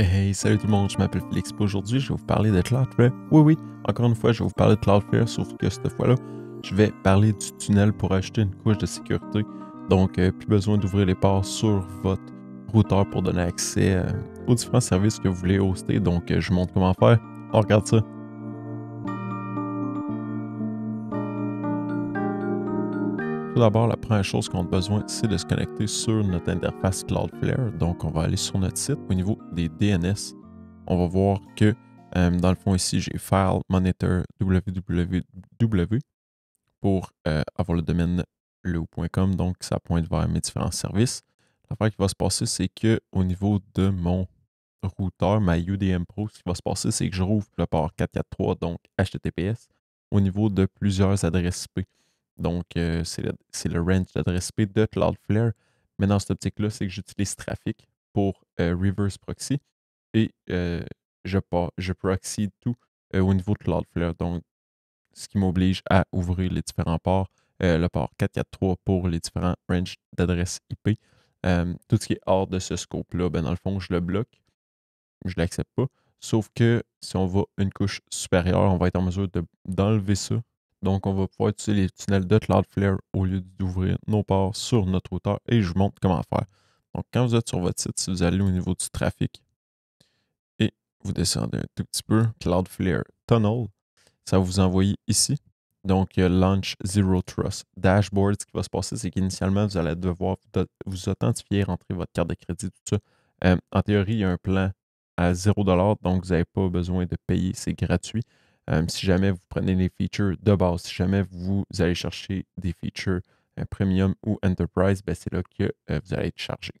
Hey, salut tout le monde, je m'appelle Félix. Aujourd'hui, je vais vous parler de Cloudflare. Oui, oui, encore une fois, je vais vous parler de Cloudflare, sauf que cette fois-là, je vais parler du tunnel pour acheter une couche de sécurité. Donc, euh, plus besoin d'ouvrir les ports sur votre routeur pour donner accès euh, aux différents services que vous voulez hoster. Donc, euh, je vous montre comment faire. On regarde ça. d'abord, la première chose qu'on a besoin, c'est de se connecter sur notre interface Cloudflare. Donc, on va aller sur notre site. Au niveau des DNS, on va voir que euh, dans le fond ici, j'ai File Monitor www pour euh, avoir le domaine low.com. Donc, ça pointe vers mes différents services. L'affaire qui va se passer, c'est que au niveau de mon routeur, ma UDM Pro, ce qui va se passer, c'est que je rouvre le port 443, donc HTTPS, au niveau de plusieurs adresses IP. Donc, euh, c'est le, range d'adresse IP de Cloudflare. Mais dans cette optique-là, c'est que j'utilise trafic pour euh, reverse proxy et euh, je, je proxy tout au niveau de Cloudflare. Donc, ce qui m'oblige à ouvrir les différents ports, le port 443 pour les différents ranges d'adresse IP. tout ce qui est hors de ce scope-là, ben, dans le fond, je le bloque. Je ne l'accepte pas. Sauf que si on va une couche supérieure, on va être en mesure d'enlever ça donc, on va pouvoir utiliser les tunnels de Cloudflare au lieu d'ouvrir nos ports sur notre hauteur et je vous montre comment faire. Donc, quand vous êtes sur votre site, si vous allez au niveau du trafic et vous descendez un tout petit peu, Cloudflare Tunnel, ça va vous envoyer ici. Donc, il y Launch Zero Trust Dashboard. Ce qui va se passer, c'est qu'initialement, vous allez devoir vous authentifier, rentrer votre carte de crédit, tout ça. Euh, en théorie, il y a un plan à 0$, donc vous n'avez pas besoin de payer, c'est gratuit. Euh, si jamais vous prenez les features de base, si jamais vous allez chercher des features euh, Premium ou Enterprise, ben, c'est là que euh, vous allez être chargé.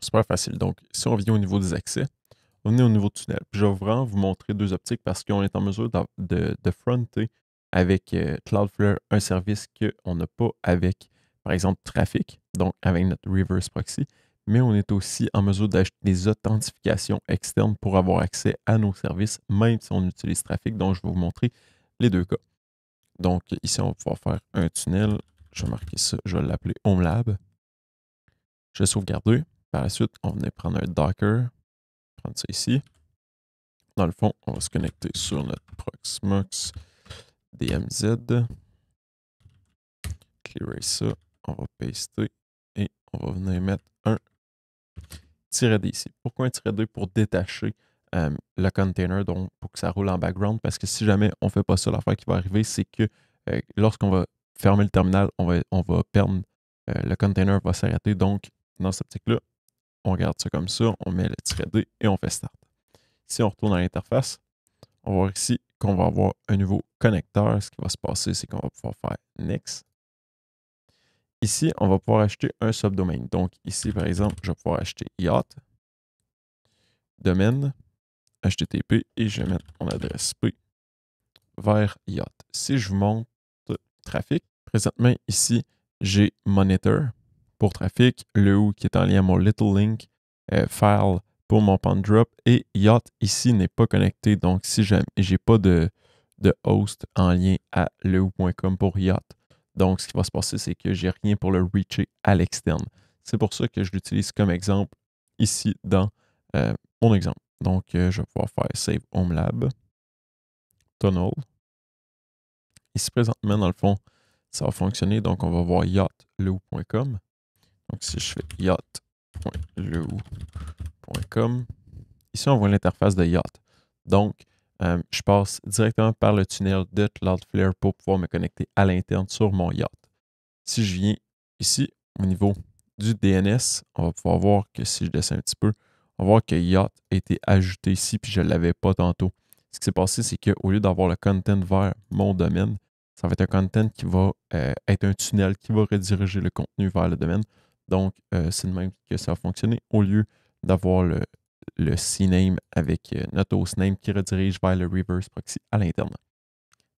C'est pas facile. Donc, si on vient au niveau des accès, on est au niveau du tunnel. je vais vraiment vous montrer deux optiques parce qu'on est en mesure de, de, fronter avec Cloudflare un service qu'on n'a pas avec, par exemple, Traffic, donc avec notre reverse proxy, mais on est aussi en mesure d'acheter des authentifications externes pour avoir accès à nos services, même si on utilise Trafic, Donc, je vais vous montrer les deux cas. Donc ici, on va pouvoir faire un tunnel. Je vais marquer ça, je vais l'appeler Lab. Je vais sauvegarder. Par la suite, on va prendre un Docker, prendre ça ici. Dans le fond, on va se connecter sur notre Proxmox DMZ. Clearer ça, on va paster et on va venir mettre tiret D ici. Pourquoi un tiret D Pour détacher euh, le container donc, pour que ça roule en background. Parce que si jamais on ne fait pas ça, l'affaire qui va arriver, c'est que euh, lorsqu'on va fermer le terminal, on va, perdre, euh, le container va s'arrêter. Donc, dans cette optique-là, on regarde ça comme ça, on met le tiret D et on fait Start. Si on retourne à l'interface, on voit ici qu'on va avoir un nouveau connecteur. Ce qui va se passer, c'est qu'on va pouvoir faire Next. Ici, on va pouvoir acheter un subdomain. Donc ici, par exemple, je vais pouvoir acheter yacht, domaine, http, et je vais mettre mon adresse P vers yacht. Si je vous montre trafic, présentement ici, j'ai monitor pour trafic, le ou qui est en lien à mon little link euh, file pour mon drop et yacht ici n'est pas connecté. Donc si j'ai pas de, host en lien à ou.com pour yacht. Donc, ce qui va se passer, c'est que j'ai rien pour le reacher à l'externe. C'est pour ça que je l'utilise comme exemple ici dans euh, mon exemple. Donc, euh, je vais pouvoir faire Save Home Lab, Tunnel. Ici, présentement, dans le fond, ça va fonctionner. Donc, on va voir yachtloo.com. Donc, si je fais yacht.loo.com, ici, on voit l'interface de yacht. Donc, euh, je passe directement par le tunnel de Cloudflare pour pouvoir me connecter à l'interne sur mon yacht. Si je viens ici au niveau du DNS, on va pouvoir voir que si je descends un petit peu, on va voir que yacht a été ajouté ici puis je ne l'avais pas tantôt. Ce qui s'est passé, c'est qu'au lieu d'avoir le content vers mon domaine, ça va être un content qui va euh, être un tunnel qui va rediriger le contenu vers le domaine. Donc, euh, c'est de même que ça va fonctionner au lieu d'avoir le le CNAME avec euh, notre hostname qui redirige vers le reverse proxy à l'internet.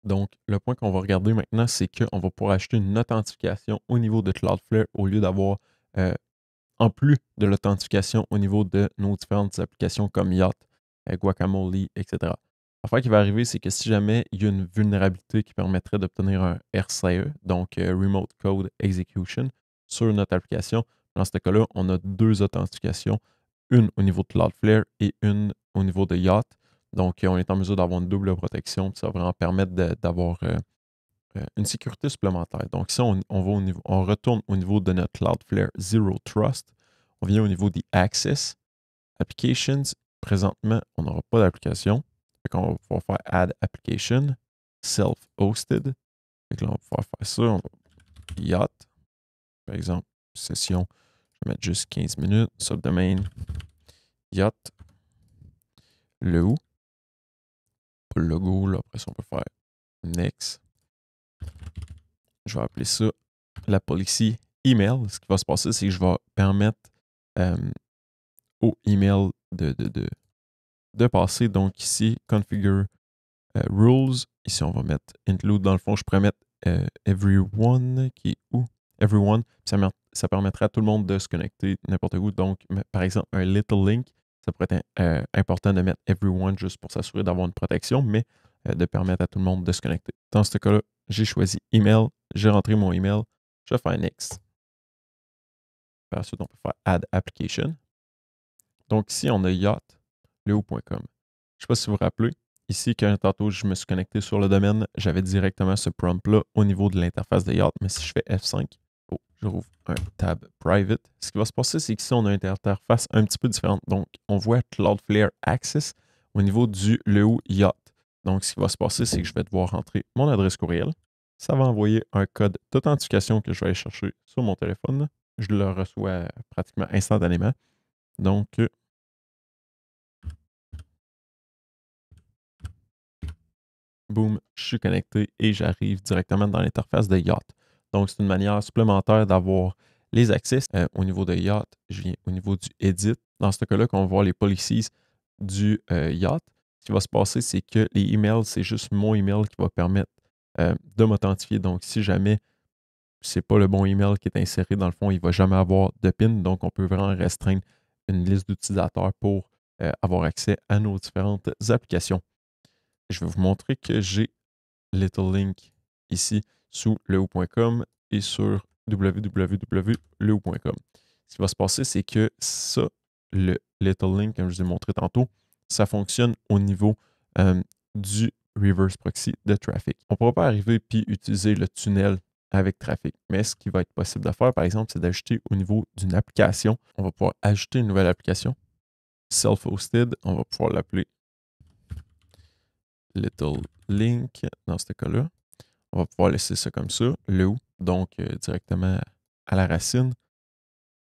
Donc, le point qu'on va regarder maintenant, c'est qu'on va pouvoir acheter une authentification au niveau de Cloudflare au lieu d'avoir, euh, en plus de l'authentification au niveau de nos différentes applications comme Yacht, euh, Guacamole, etc. L'affaire qui va arriver, c'est que si jamais il y a une vulnérabilité qui permettrait d'obtenir un RCE, donc Remote Code Execution, sur notre application, dans ce cas-là, on a deux authentifications une au niveau de Cloudflare et une au niveau de Yacht. Donc, euh, on est en mesure d'avoir une double protection. Ça va vraiment permettre d'avoir euh, euh, une sécurité supplémentaire. Donc, si on, va on retourne au niveau de notre Cloudflare Zero Trust, on vient au niveau des Access, Applications. Présentement, on n'aura pas d'application. On va pouvoir faire Add Application, Self-Hosted. Donc, là, on va pouvoir faire ça. Yacht, par exemple, session je vais mettre juste 15 minutes. Subdomain, yacht, le où. le logo, après ça, on peut faire next. Je vais appeler ça la policy email. Ce qui va se passer, c'est que je vais permettre euh, au email de, de, de, passer. Donc ici, configure euh, rules. Ici, on va mettre include. Dans le fond, je pourrais mettre euh, everyone qui est où everyone. Ça, permettrait à tout le monde de se connecter n'importe où. Donc, par exemple, un little link, ça pourrait être euh, important de mettre everyone juste pour s'assurer d'avoir une protection, mais euh, de permettre à tout le monde de se connecter. Dans ce cas-là, j'ai choisi email, j'ai rentré mon email, je vais faire next. Par suite, on peut faire add application. Donc, ici, on a yacht, leo.com. Je ne sais pas si vous vous rappelez, ici, quand tantôt je me suis connecté sur le domaine, j'avais directement ce prompt-là au niveau de l'interface de Yacht. Mais si je fais F5, je rouvre un tab private. Ce qui va se passer, c'est qu'ici, on a une interface un petit peu différente. Donc, on voit Cloudflare Access au niveau du Leo Yacht. Donc, ce qui va se passer, c'est que je vais devoir rentrer mon adresse courriel. Ça va envoyer un code d'authentification que je vais aller chercher sur mon téléphone. Je le reçois pratiquement instantanément. Donc, euh, boom, je suis connecté et j'arrive directement dans l'interface de Yacht. Donc, c'est une manière supplémentaire d'avoir les accès. Euh, au niveau de yacht. Je viens au niveau du edit. Dans ce cas-là, qu'on va voir les policies du euh, yacht, ce qui va se passer, c'est que les emails, c'est juste mon email qui va permettre euh, de m'authentifier. Donc, si jamais ce n'est pas le bon email qui est inséré, dans le fond, il ne va jamais avoir de PIN. Donc, on peut vraiment restreindre une liste d'utilisateurs pour avoir accès à nos différentes applications. Je vais vous montrer que j'ai Little Link ici sous leo.com et sur www.leo.com. Ce qui va se passer, c'est que ça, le Little Link, comme je vous ai montré tantôt, ça fonctionne au niveau euh, du reverse proxy de trafic. On ne pourra pas arriver puis utiliser le tunnel avec trafic. Mais ce qui va être possible de faire, par exemple, c'est d'ajouter au niveau d'une application. On va pouvoir ajouter une nouvelle application. Self-hosted, on va pouvoir l'appeler Little Link dans ce cas-là. On va pouvoir laisser ça comme ça. Le ou, donc euh, directement à la racine.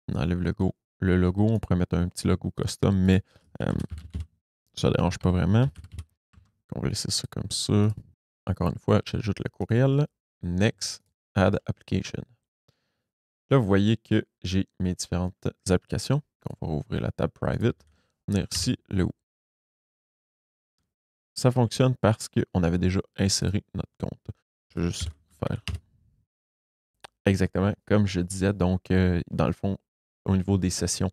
On enlève le logo. Le logo, on pourrait mettre un petit logo custom, mais euh, ça ne dérange pas vraiment. On va laisser ça comme ça. Encore une fois, j'ajoute le courriel. Next, add application. Là, vous voyez que j'ai mes différentes applications. On va ouvrir la table private. On est ici le ou. Ça fonctionne parce qu'on avait déjà inséré notre compte. Je vais juste faire. Exactement. Comme je disais, donc, euh, dans le fond, au niveau des sessions,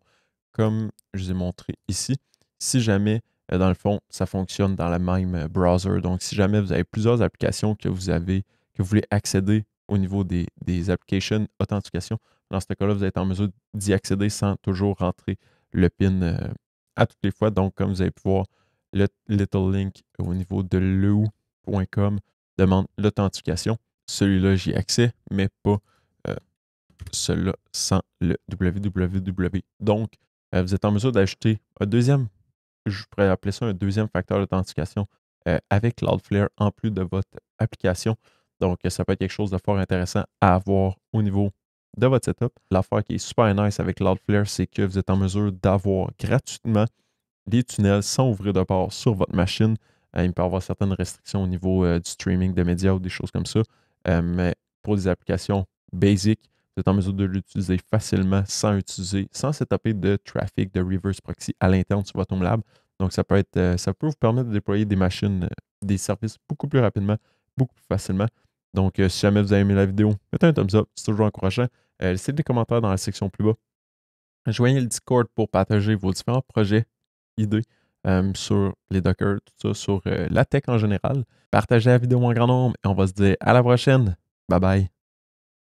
comme je vous ai montré ici, si jamais, euh, dans le fond, ça fonctionne dans la même euh, browser. Donc, si jamais vous avez plusieurs applications que vous avez, que vous voulez accéder au niveau des, applications authentification, dans ce cas-là, vous êtes en mesure d'y accéder sans toujours rentrer le PIN à toutes les fois. Donc, comme vous allez pouvoir, le Little Link au niveau de leu.com demande l'authentification. Celui-là, j'y ai accès, mais pas euh, celui-là sans le www. Donc, euh, vous êtes en mesure d'ajouter un deuxième, je pourrais appeler ça un deuxième facteur d'authentification euh, avec Cloudflare en plus de votre application. Donc, ça peut être quelque chose de fort intéressant à avoir au niveau de votre setup. L'affaire qui est super nice avec Cloudflare, c'est que vous êtes en mesure d'avoir gratuitement des tunnels sans ouvrir de port sur votre machine euh, il peut y avoir certaines restrictions au niveau euh, du streaming de médias ou des choses comme ça. Euh, mais pour des applications basiques, vous êtes en mesure de l'utiliser facilement sans utiliser, sans s'étaper de trafic, de reverse proxy à l'interne sur votre home lab. Donc, ça peut, être, ça peut vous permettre de déployer des machines, des services beaucoup plus rapidement, beaucoup plus facilement. Donc, si jamais vous avez aimé la vidéo, mettez un thumbs up, c'est toujours encourageant. laissez des commentaires dans la section plus bas. Joignez le Discord pour partager vos différents projets, idées, euh, sur les Dockers, tout ça, sur euh, la tech en général. Partagez la vidéo en grand nombre et on va se dire à la prochaine. Bye bye.